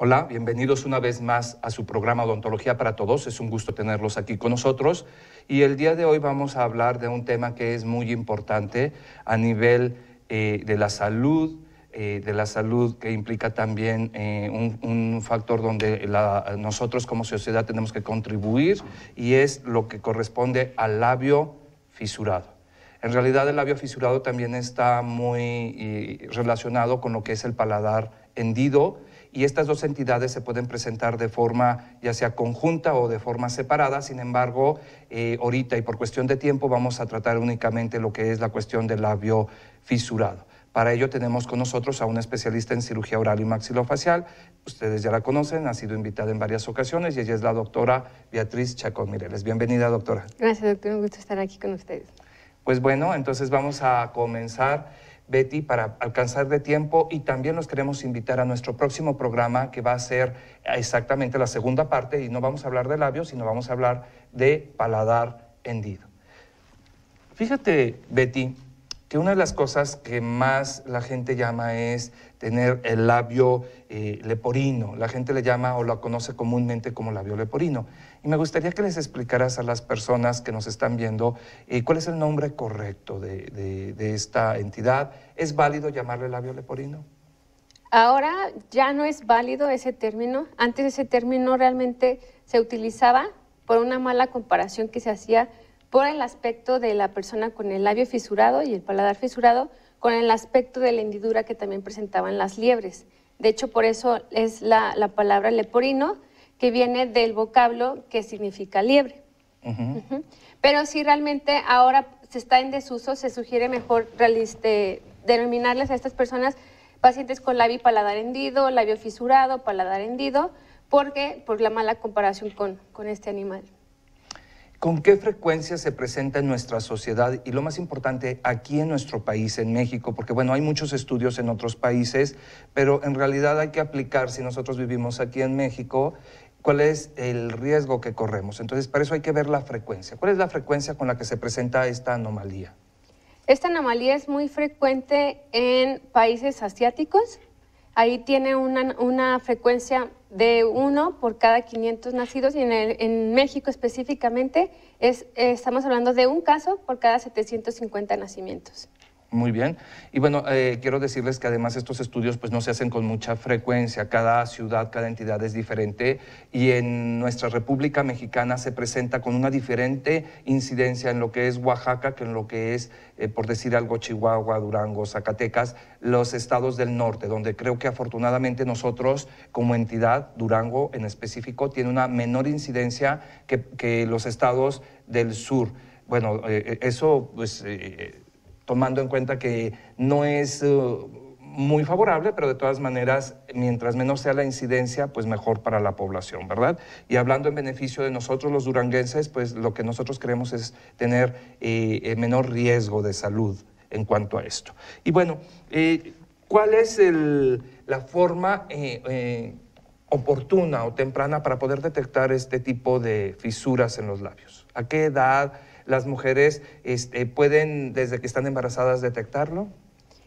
Hola, bienvenidos una vez más a su programa Odontología para Todos. Es un gusto tenerlos aquí con nosotros. Y el día de hoy vamos a hablar de un tema que es muy importante a nivel eh, de la salud, eh, de la salud que implica también eh, un, factor donde nosotros como sociedad tenemos que contribuir y es lo que corresponde al labio fisurado. En realidad el labio fisurado también está muy relacionado con lo que es el paladar hendido y estas dos entidades se pueden presentar de forma ya sea conjunta o de forma separada. Sin embargo, eh, ahorita y por cuestión de tiempo vamos a tratar únicamente lo que es la cuestión del labio fisurado. Para ello tenemos con nosotros a una especialista en cirugía oral y maxilofacial. Ustedes ya la conocen, ha sido invitada en varias ocasiones y ella es la doctora Beatriz Chacón Mireles. Bienvenida, doctora. Gracias, doctor. Un gusto estar aquí con ustedes. Pues bueno, entonces vamos a comenzar. Betty, para alcanzar de tiempo y también los queremos invitar a nuestro próximo programa que va a ser exactamente la segunda parte y no vamos a hablar de labios, sino vamos a hablar de paladar hendido. Fíjate, Betty, que una de las cosas que más la gente llama es tener el labio eh, leporino. La gente le llama o lo conoce comúnmente como labio leporino. Y me gustaría que les explicaras a las personas que nos están viendo eh, cuál es el nombre correcto de, esta entidad. ¿Es válido llamarle labio leporino? Ahora ya no es válido ese término. Antes ese término realmente se utilizaba por una mala comparación que se hacía por el aspecto de la persona con el labio fisurado y el paladar fisurado, con el aspecto de la hendidura que también presentaban las liebres. De hecho, por eso es la palabra leporino, que viene del vocablo que significa liebre. Pero si realmente ahora se está en desuso, se sugiere mejor realiste, eh, denominarles a estas personas pacientes con labio y paladar hendido, labio fisurado, paladar hendido, porque por la mala comparación con, con este animal. ¿Con qué frecuencia se presenta en nuestra sociedad y lo más importante aquí en nuestro país, en México? Porque bueno, hay muchos estudios en otros países, pero en realidad hay que aplicar si nosotros vivimos aquí en México cuál es el riesgo que corremos. Entonces, para eso hay que ver la frecuencia. ¿Cuál es la frecuencia con la que se presenta esta anomalía? Esta anomalía es muy frecuente en países asiáticos. Ahí tiene una, frecuencia de uno por cada 500 nacidos y en, México específicamente estamos hablando de un caso por cada 750 nacimientos. Muy bien. Y bueno, eh, quiero decirles que además estos estudios pues no se hacen con mucha frecuencia. Cada ciudad, cada entidad es diferente y en nuestra República Mexicana se presenta con una diferente incidencia en lo que es Oaxaca que en lo que es, eh, por decir algo, Chihuahua, Durango, Zacatecas, los estados del norte, donde creo que afortunadamente nosotros como entidad, Durango en específico, tiene una menor incidencia que, los estados del sur. Bueno, eh, eso pues tomando en cuenta que no es eh, muy favorable, pero de todas maneras, mientras menos sea la incidencia, pues mejor para la población, ¿verdad? Y hablando en beneficio de nosotros los duranguenses, pues lo que nosotros queremos es tener eh, eh, menor riesgo de salud en cuanto a esto. Y bueno, ¿cuál es la forma oportuna o temprana para poder detectar este tipo de fisuras en los labios? ¿A qué edad? las mujeres este, pueden desde que están embarazadas detectarlo?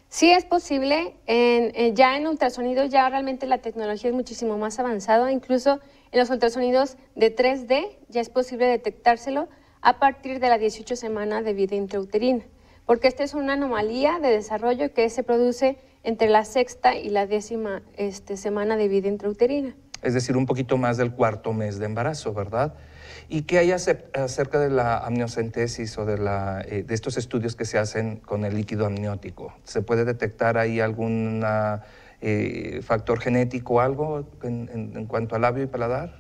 Sí es posible, eh, ya en ultrasonido ya realmente la tecnología es muchísimo más avanzada, incluso en los ultrasonidos de 3D ya es posible detectárselo a partir de la 18 semana de vida intrauterina, porque esta es una anomalía de desarrollo que se produce entre la sexta y la décima este, semana de vida intrauterina. Es decir, un poquito más del cuarto mes de embarazo, ¿verdad? ¿Y qué hay acerca de la amniocentesis o de, la, eh, de estos estudios que se hacen con el líquido amniótico? ¿Se puede detectar ahí algún eh, factor genético o algo en, cuanto al labio y paladar?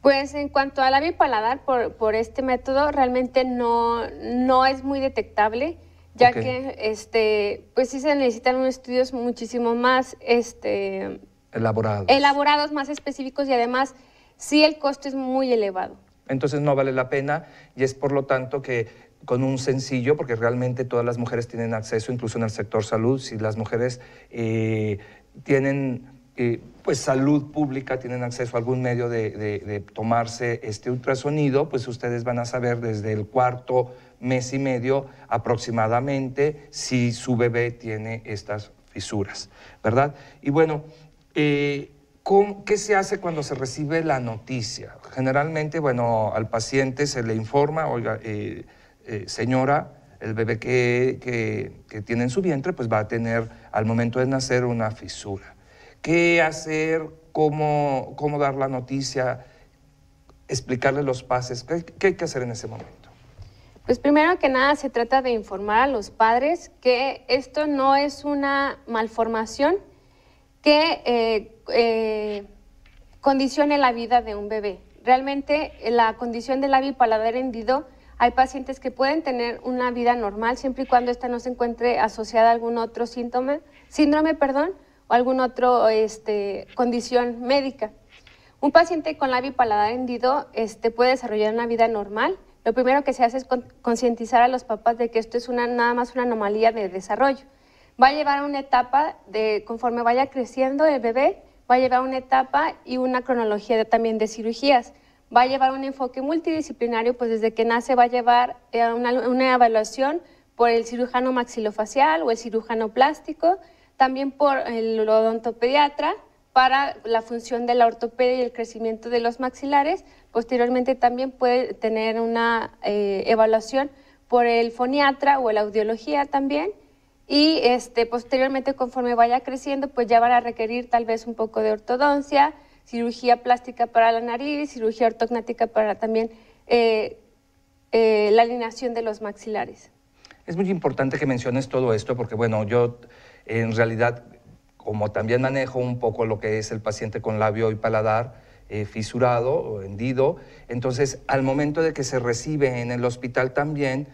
Pues en cuanto al labio y paladar, por, este método realmente no, no es muy detectable, ya que este, pues sí se necesitan unos estudios muchísimo más este, elaborados. elaborados, más específicos y además sí el costo es muy elevado. Entonces no vale la pena y es por lo tanto que con un sencillo, porque realmente todas las mujeres tienen acceso, incluso en el sector salud, si las mujeres eh, tienen eh, pues salud pública, tienen acceso a algún medio de, tomarse este ultrasonido, pues ustedes van a saber desde el cuarto mes y medio aproximadamente si su bebé tiene estas fisuras, ¿verdad? Y bueno, eh, ¿Qué se hace cuando se recibe la noticia? Generalmente, bueno, al paciente se le informa, oiga, eh, eh, señora, el bebé que, tiene en su vientre, pues va a tener al momento de nacer una fisura. ¿Qué hacer? ¿Cómo, cómo dar la noticia? Explicarle los pases. ¿Qué, hay que hacer en ese momento? Pues primero que nada se trata de informar a los padres que esto no es una malformación, que... Eh, eh, condicione la vida de un bebé. Realmente eh, la condición del labio paladar hendido, hay pacientes que pueden tener una vida normal siempre y cuando esta no se encuentre asociada a algún otro síntoma, síndrome, perdón, o algún otro este, condición médica. Un paciente con labio y paladar hendido este, puede desarrollar una vida normal. Lo primero que se hace es concientizar a los papás de que esto es una, nada más una anomalía de desarrollo. Va a llevar a una etapa de, conforme vaya creciendo el bebé, va a llevar una etapa y una cronología también de cirugías. Va a llevar un enfoque multidisciplinario, pues desde que nace va a llevar eh, una, evaluación por el cirujano maxilofacial o el cirujano plástico, también por el odontopediatra para la función de la ortopedia y el crecimiento de los maxilares. Posteriormente también puede tener una eh, evaluación por el foniatra o el audiología también y este, posteriormente conforme vaya creciendo, pues ya van a requerir tal vez un poco de ortodoncia, cirugía plástica para la nariz, cirugía ortognática para también eh, eh, la alineación de los maxilares. Es muy importante que menciones todo esto porque, bueno, yo en realidad, como también manejo un poco lo que es el paciente con labio y paladar, eh, fisurado o hendido. Entonces, al momento de que se recibe en el hospital también,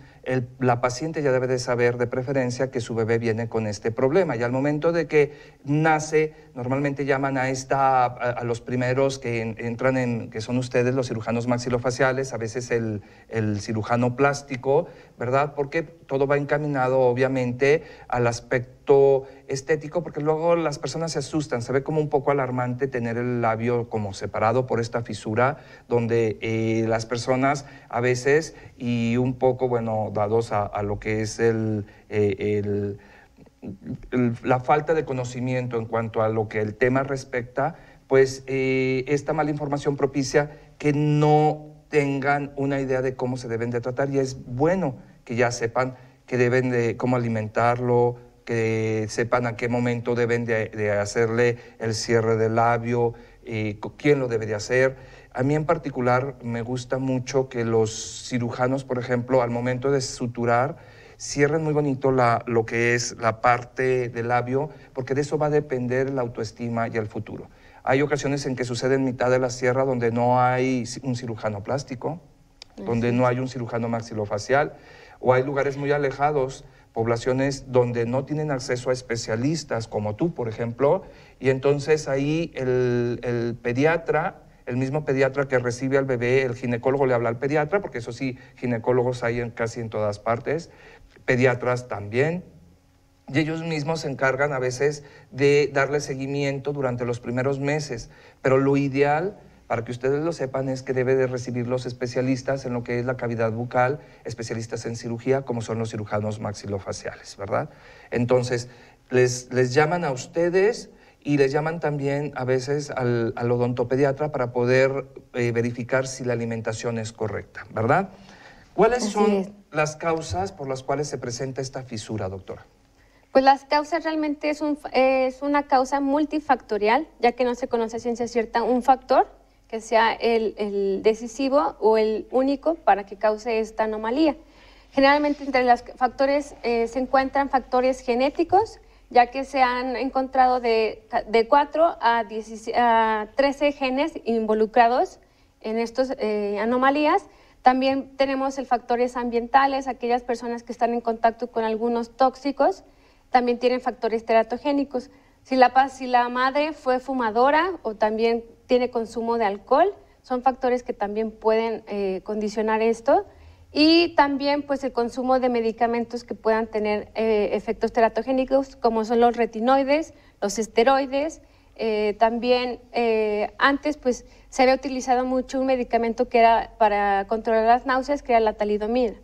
la paciente ya debe de saber de preferencia que su bebé viene con este problema y al momento de que nace normalmente llaman a, esta, a, los primeros que entran en, que son ustedes los cirujanos maxilofaciales, a veces el, el cirujano plástico, ¿verdad? Porque todo va encaminado obviamente al aspecto estético, porque luego las personas se asustan, se ve como un poco alarmante tener el labio como separado por esta fisura, donde eh, las personas a veces, y un poco, bueno, dados a, lo que es el eh, la falta de conocimiento en cuanto a lo que el tema respecta, pues eh, esta mala información propicia que no tengan una idea de cómo se deben de tratar y es bueno que ya sepan que deben de cómo alimentarlo, que sepan a qué momento deben de, hacerle el cierre del labio, y eh, quién lo debe de hacer. A mí en particular me gusta mucho que los cirujanos, por ejemplo, al momento de suturar, cierren muy bonito la, lo que es la parte del labio, porque de eso va a depender la autoestima y el futuro. Hay ocasiones en que sucede en mitad de la sierra donde no hay un cirujano plástico, donde no hay un cirujano maxilofacial, o hay lugares muy alejados, poblaciones donde no tienen acceso a especialistas, como tú, por ejemplo, y entonces ahí el, el pediatra el mismo pediatra que recibe al bebé, el ginecólogo le habla al pediatra, porque eso sí, ginecólogos hay en, casi en todas partes, pediatras también, y ellos mismos se encargan a veces de darle seguimiento durante los primeros meses, pero lo ideal para que ustedes lo sepan, es que debe de recibir los especialistas en lo que es la cavidad bucal, especialistas en cirugía, como son los cirujanos maxilofaciales, ¿verdad? Entonces, les, les llaman a ustedes y les llaman también a veces al, odontopediatra para poder eh, verificar si la alimentación es correcta, ¿verdad? ¿Cuáles son las causas por las cuales se presenta esta fisura, doctora? Pues las causas realmente es, una causa multifactorial, ya que no se conoce a ciencia cierta un factor que sea el, decisivo o el único para que cause esta anomalía. Generalmente entre los factores eh, se encuentran factores genéticos, ya que se han encontrado de, 4 a, 13 genes involucrados en estas eh, anomalías. También tenemos el factores ambientales, aquellas personas que están en contacto con algunos tóxicos, también tienen factores teratogénicos. Si la, si la madre fue fumadora o también tiene consumo de alcohol, son factores que también pueden eh, condicionar esto. Y también pues el consumo de medicamentos que puedan tener eh, efectos teratogénicos, como son los retinoides, los esteroides. Eh, también antes pues se había utilizado mucho un medicamento que era para controlar las náuseas, que era la talidomida.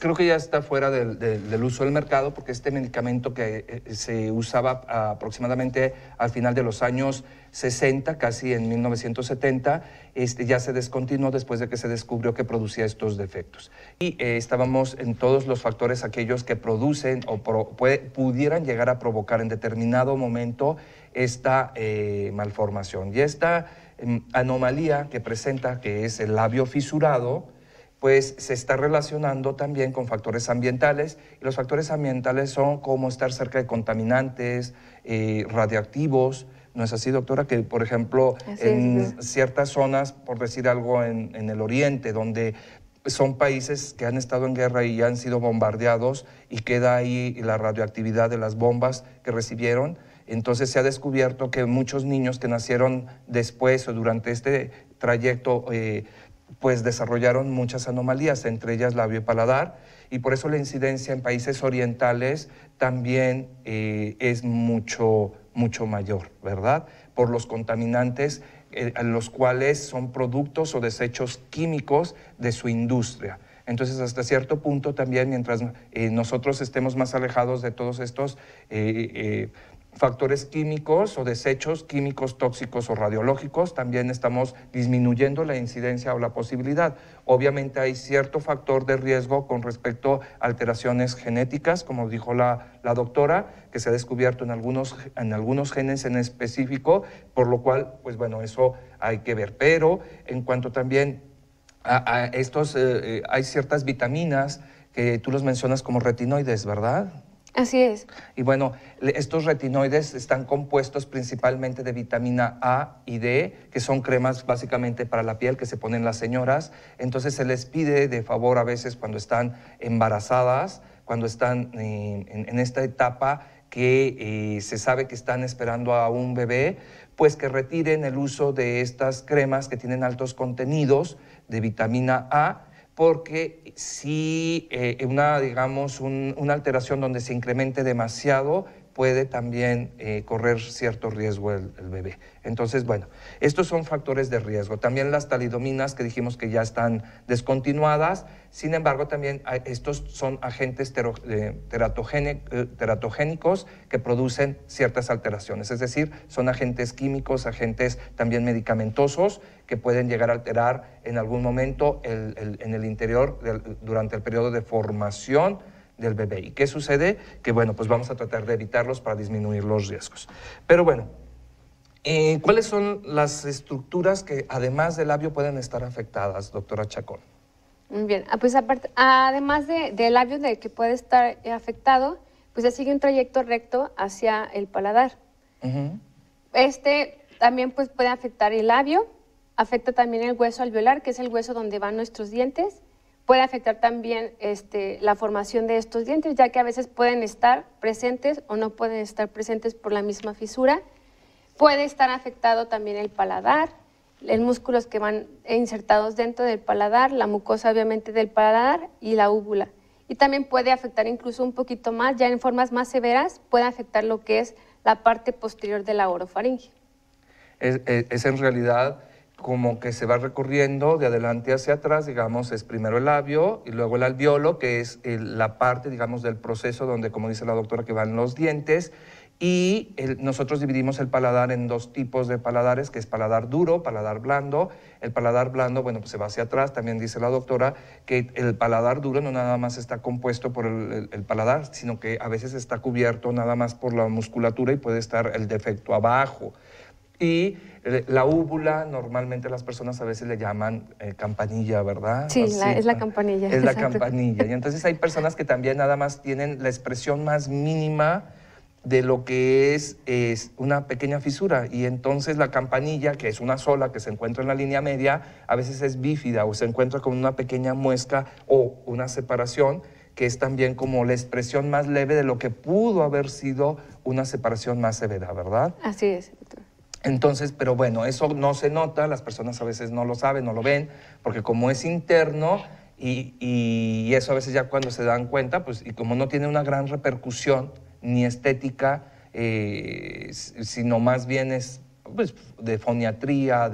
Creo que ya está fuera del, uso del mercado porque este medicamento que eh, eh, se usaba aproximadamente al final de los años 60, casi en 1970, este, ya se descontinuó después de que se descubrió que producía estos defectos. Y eh, estábamos en todos los factores aquellos que producen o pudieran llegar a provocar en determinado momento esta malformación. Y esta Mm, anomalía que presenta, que es el labio fisurado, pues se está relacionando también con factores ambientales y los factores ambientales son como estar cerca de contaminantes, eh, radioactivos. ¿No es así, doctora? Que, por ejemplo, en ciertas zonas, por decir algo, en, en el oriente, donde son países que han estado en guerra y han sido bombardeados y queda ahí la radioactividad de las bombas que recibieron, entonces se ha descubierto que muchos niños que nacieron después o durante este trayecto eh, pues desarrollaron muchas anomalías, entre ellas labio y paladar, y por eso la incidencia en países orientales también eh, es mucho, mucho mayor, ¿verdad? Por los contaminantes, eh, los cuales son productos o desechos químicos de su industria. Entonces, hasta cierto punto también, mientras nosotros estemos más alejados de todos estos factores químicos o desechos químicos tóxicos o radiológicos, también estamos disminuyendo la incidencia o la posibilidad. Obviamente hay cierto factor de riesgo con respecto a alteraciones genéticas, como dijo la, doctora, que se ha descubierto en algunos, en algunos genes en específico, por lo cual, pues bueno, eso hay que ver. Pero en cuanto también a, estos, eh, eh, hay ciertas vitaminas que tú los mencionas como retinoides, ¿verdad? Así es. Y bueno, estos retinoides están compuestos principalmente de vitamina A y D, que son cremas básicamente para la piel que se ponen las señoras. Entonces se les pide de favor a veces cuando están embarazadas, cuando están eh, en, esta etapa que eh, se sabe que están esperando a un bebé, pues que retiren el uso de estas cremas que tienen altos contenidos de vitamina A porque si eh, una, digamos, una alteración donde se incremente demasiado puede también eh, correr cierto riesgo el, bebé. Entonces, bueno, estos son factores de riesgo. También las talidominas que dijimos que ya están descontinuadas, sin embargo, también estos son agentes eh, eh, teratogénicos que producen ciertas alteraciones, es decir, son agentes químicos, agentes también medicamentosos que pueden llegar a alterar en algún momento el, en el interior durante el periodo de formación del bebé. ¿Y qué sucede? Que bueno, pues vamos a tratar de evitarlos para disminuir los riesgos. Pero bueno, eh, ¿cuáles son las estructuras que además del labio pueden estar afectadas, doctora Chacón? bien, ah, pues aparte, además del labio de que puede estar eh, afectado, pues se sigue un trayecto recto hacia el paladar. Este también pues, puede afectar el labio, afecta también el hueso alveolar, que es el hueso donde van nuestros dientes, puede afectar también este, la formación de estos dientes, ya que a veces pueden estar presentes o no pueden estar presentes por la misma fisura. Puede estar afectado también el paladar, los músculos que van insertados dentro del paladar, la mucosa obviamente del paladar y la úvula. Y también puede afectar incluso un poquito más, ya en formas más severas, puede afectar lo que es la parte posterior de la orofaringe. es en realidad como que se va recorriendo de adelante hacia atrás, digamos, es primero el labio y luego el alveolo, que es eh, la parte, digamos, del proceso donde, como dice la doctora, que van los dientes. Y nosotros dividimos el paladar en dos tipos de paladares, que es paladar duro, paladar blando. El paladar blando, bueno, pues se va hacia atrás, también dice la doctora, que el paladar duro no nada más está compuesto por el paladar, sino que a veces está cubierto nada más por la musculatura y puede estar el defecto abajo. Y eh, la úvula, normalmente las personas a veces le llaman eh, campanilla, ¿verdad? Sí, es la ah, campanilla. Es la campanilla. Y entonces hay personas que también nada más tienen la expresión más mínima de lo que es, es, una pequeña fisura y entonces la campanilla, que es una sola que se encuentra en la línea media, a veces es bífida o se encuentra con una pequeña muesca o una separación que es también como la expresión más leve de lo que pudo haber sido una separación más severa, ¿verdad? Así es. Entonces, pero bueno, eso no se nota, las personas a veces no lo saben, no lo ven, porque como es interno y, eso a veces ya cuando se dan cuenta, pues y como no tiene una gran repercusión ni estética, eh, sino más bien es pues, de foniatría,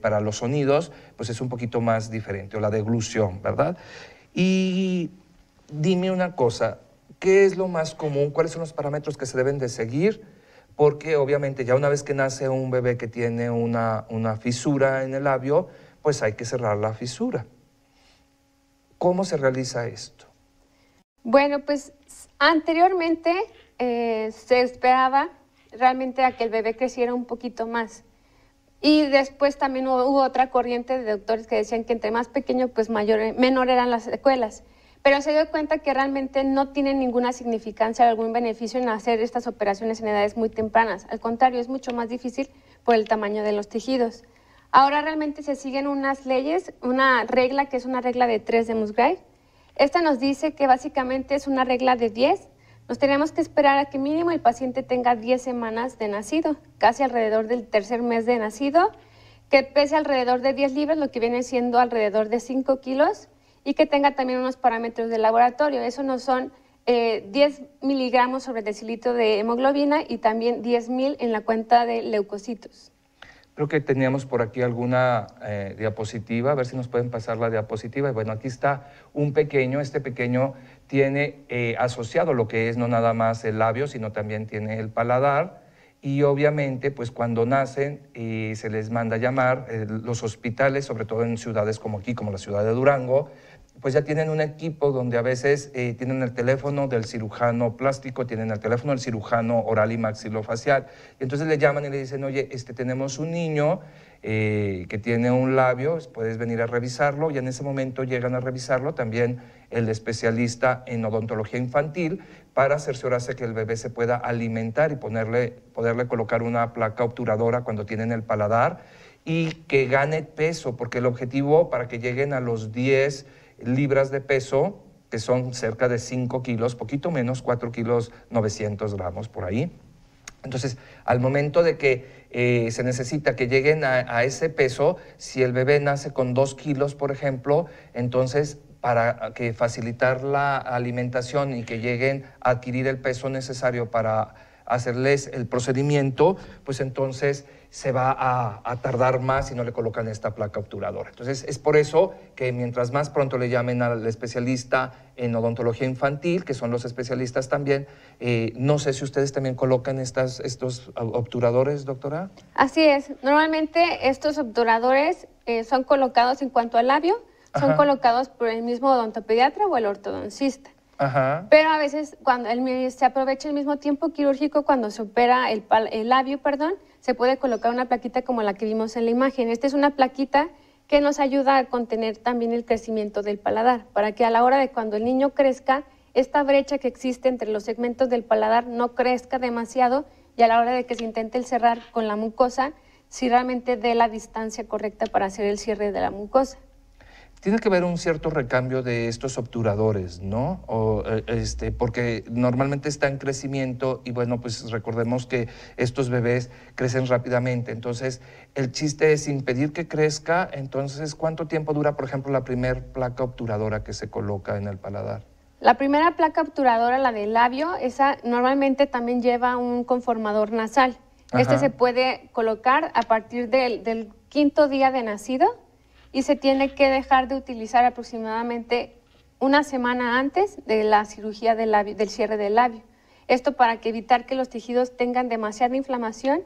para los sonidos, pues es un poquito más diferente, o la deglución, ¿verdad? Y dime una cosa, ¿qué es lo más común? ¿Cuáles son los parámetros que se deben de seguir? porque obviamente ya una vez que nace un bebé que tiene una, fisura en el labio, pues hay que cerrar la fisura. ¿Cómo se realiza esto? Bueno, pues anteriormente eh, se esperaba realmente a que el bebé creciera un poquito más. Y después también hubo, hubo otra corriente de doctores que decían que entre más pequeño, pues mayor, menor eran las secuelas pero se dio cuenta que realmente no tiene ninguna significancia o algún beneficio en hacer estas operaciones en edades muy tempranas. Al contrario, es mucho más difícil por el tamaño de los tejidos. Ahora realmente se siguen unas leyes, una regla que es una regla de 3 de Musgrave. Esta nos dice que básicamente es una regla de 10. Nos tenemos que esperar a que mínimo el paciente tenga 10 semanas de nacido, casi alrededor del tercer mes de nacido, que pese alrededor de 10 libras, lo que viene siendo alrededor de 5 kilos, y que tenga también unos parámetros de laboratorio. Eso no son 10 eh, miligramos sobre decilitro de hemoglobina y también 10.000 en la cuenta de leucocitos. Creo que teníamos por aquí alguna eh, diapositiva, a ver si nos pueden pasar la diapositiva. Y bueno, aquí está un pequeño, este pequeño tiene eh, asociado lo que es no nada más el labio, sino también tiene el paladar. Y obviamente, pues cuando nacen y se les manda a llamar, los hospitales, sobre todo en ciudades como aquí, como la ciudad de Durango, pues ya tienen un equipo donde a veces eh, tienen el teléfono del cirujano plástico, tienen el teléfono del cirujano oral y maxilofacial. Y entonces le llaman y le dicen, oye, este, tenemos un niño eh, que tiene un labio, puedes venir a revisarlo. Y en ese momento llegan a revisarlo también el especialista en odontología infantil para cerciorarse que el bebé se pueda alimentar y ponerle, poderle colocar una placa obturadora cuando tienen el paladar y que gane peso, porque el objetivo para que lleguen a los 10 libras de peso, que son cerca de 5 kilos, poquito menos, 4 kilos 900 gramos por ahí. Entonces, al momento de que eh, se necesita que lleguen a, a, ese peso, si el bebé nace con 2 kilos, por ejemplo, entonces para que facilitar la alimentación y que lleguen a adquirir el peso necesario para hacerles el procedimiento, pues entonces se va a, tardar más si no le colocan esta placa obturadora. Entonces es por eso que mientras más pronto le llamen al especialista en odontología infantil, que son los especialistas también, eh, no sé si ustedes también colocan estas, estos obturadores, doctora. Así es, normalmente estos obturadores eh, son colocados en cuanto al labio, son colocados por el mismo odontopediatra o el ortodoncista. Pero a veces cuando se aprovecha el mismo tiempo quirúrgico cuando se opera el, el, labio, perdón, se puede colocar una plaquita como la que vimos en la imagen. Esta es una plaquita que nos ayuda a contener también el crecimiento del paladar, para que a la hora de cuando el niño crezca, esta brecha que existe entre los segmentos del paladar no crezca demasiado y a la hora de que se intente el cerrar con la mucosa, si realmente dé la distancia correcta para hacer el cierre de la mucosa tiene que haber un cierto recambio de estos obturadores, ¿no? Eh, este, porque normalmente está en crecimiento y bueno, pues recordemos que estos bebés crecen rápidamente, entonces el chiste es impedir que crezca, entonces ¿cuánto tiempo dura, por ejemplo, la primera placa obturadora que se coloca en el paladar? La primera placa obturadora, la del labio, esa normalmente también lleva un conformador nasal. Este se puede colocar a partir del quinto día de nacido y se tiene que dejar de utilizar aproximadamente una semana antes de la cirugía del, cierre del labio. Esto para que evitar que los tejidos tengan demasiada inflamación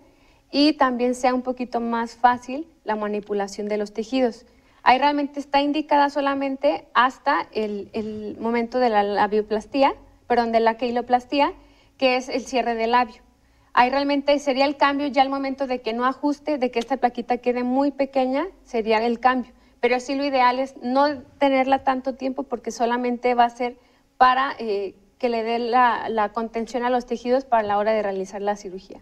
y también sea un poquito más fácil la manipulación de los tejidos. Ahí realmente está indicada solamente hasta el, el momento de la labioplastía, perdón, de la queiloplastía, que es el cierre del labio. Ahí realmente sería el cambio ya al momento de que no ajuste, de que esta plaquita quede muy pequeña, sería el cambio pero sí lo ideal es no tenerla tanto tiempo porque solamente va a ser para eh, que le dé la, contención a los tejidos para la hora de realizar la cirugía.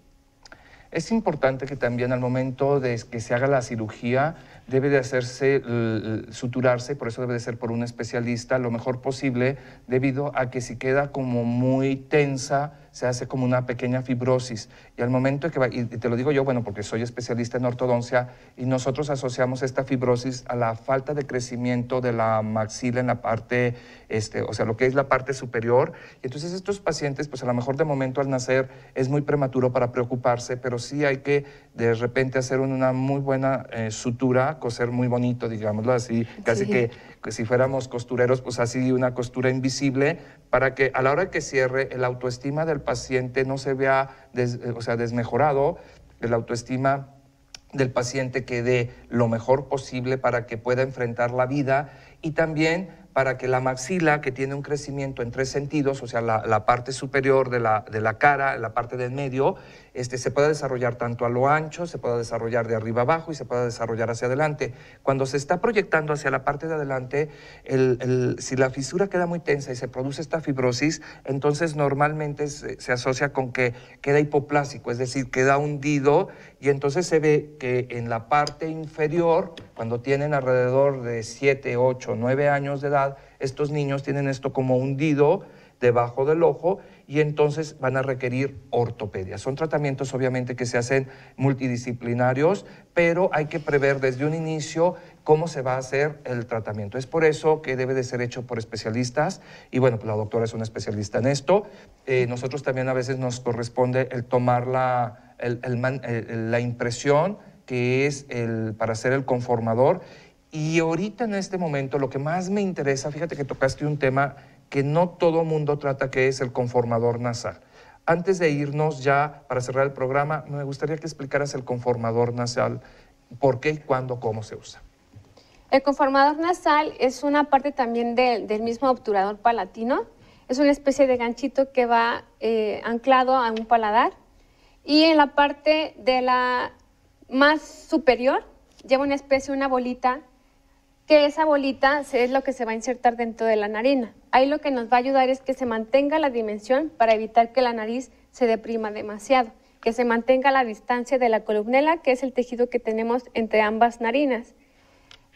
Es importante que también al momento de que se haga la cirugía debe de hacerse suturarse, por eso debe de ser por un especialista lo mejor posible, debido a que si queda como muy tensa, se hace como una pequeña fibrosis. Y al momento que va, y te lo digo yo, bueno, porque soy especialista en ortodoncia, y nosotros asociamos esta fibrosis a la falta de crecimiento de la maxila en la parte, este, o sea, lo que es la parte superior. Y entonces estos pacientes, pues a lo mejor de momento al nacer es muy prematuro para preocuparse, pero sí hay que de repente hacer una muy buena eh, sutura coser muy bonito, digámoslo así, casi que, si fuéramos costureros, pues así una costura invisible, para que a la hora que cierre el autoestima del paciente no se vea eh, o sea, desmejorado, el autoestima del paciente quede lo mejor posible para que pueda enfrentar la vida y también para que la maxila, que tiene un crecimiento en tres sentidos, o sea, la, parte superior de la, de la, cara, la parte del medio, este, se pueda desarrollar tanto a lo ancho, se pueda desarrollar de arriba abajo y se pueda desarrollar hacia adelante. Cuando se está proyectando hacia la parte de adelante, si la fisura queda muy tensa y se produce esta fibrosis, entonces normalmente se, se asocia con que queda hipoplásico, es decir, queda hundido y entonces se ve que en la parte inferior, cuando tienen alrededor de 7, 8, 9 años de edad, estos niños tienen esto como hundido debajo del ojo y entonces van a requerir ortopedia. Son tratamientos obviamente que se hacen multidisciplinarios, pero hay que prever desde un inicio cómo se va a hacer el tratamiento. Es por eso que debe de ser hecho por especialistas y bueno, pues la doctora es una especialista en esto. Eh, nosotros también a veces nos corresponde el tomar la, eh, la impresión que es el, para ser el conformador y ahorita en este momento lo que más me interesa, fíjate que tocaste un tema que no todo mundo trata, que es el conformador nasal. Antes de irnos ya para cerrar el programa, me gustaría que explicaras el conformador nasal, por qué, cuándo, cómo se usa. El conformador nasal es una parte también del mismo obturador palatino. Es una especie de ganchito que va eh, anclado a un paladar. Y en la parte de la más superior lleva una especie, una bolita que esa bolita es lo que se va a insertar dentro de la narina. Ahí lo que nos va a ayudar es que se mantenga la dimensión para evitar que la nariz se deprima demasiado, que se mantenga la distancia de la columnela, que es el tejido que tenemos entre ambas narinas.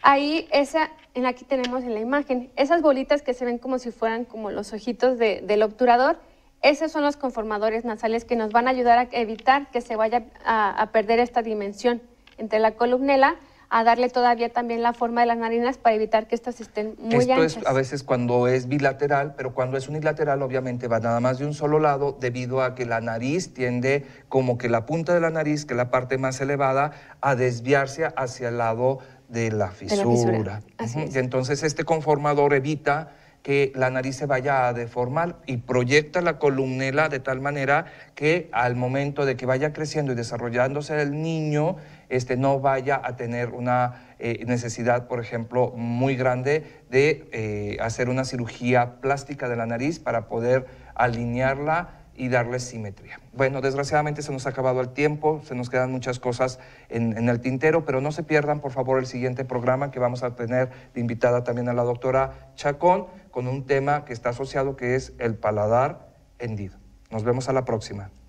Ahí, esa, en aquí tenemos en la imagen, esas bolitas que se ven como si fueran como los ojitos del obturador, esos son los conformadores nasales que nos van a ayudar a evitar que se vaya a, a perder esta dimensión entre la columnela a darle todavía también la forma de las narinas para evitar que estas estén muy Esto Es a veces cuando es bilateral, pero cuando es unilateral obviamente va nada más de un solo lado debido a que la nariz tiende como que la punta de la nariz, que es la parte más elevada, a desviarse hacia el lado de la fisura. Y entonces este conformador evita que la nariz se vaya a deformar y proyecta la columnela de tal manera que al momento de que vaya creciendo y desarrollándose el niño, este, no vaya a tener una eh, necesidad, por ejemplo, muy grande de eh, hacer una cirugía plástica de la nariz para poder alinearla y darle simetría. Bueno, desgraciadamente se nos ha acabado el tiempo, se nos quedan muchas cosas en, el tintero, pero no se pierdan, por favor, el siguiente programa que vamos a tener de invitada también a la doctora Chacón con un tema que está asociado que es el paladar hendido. Nos vemos a la próxima.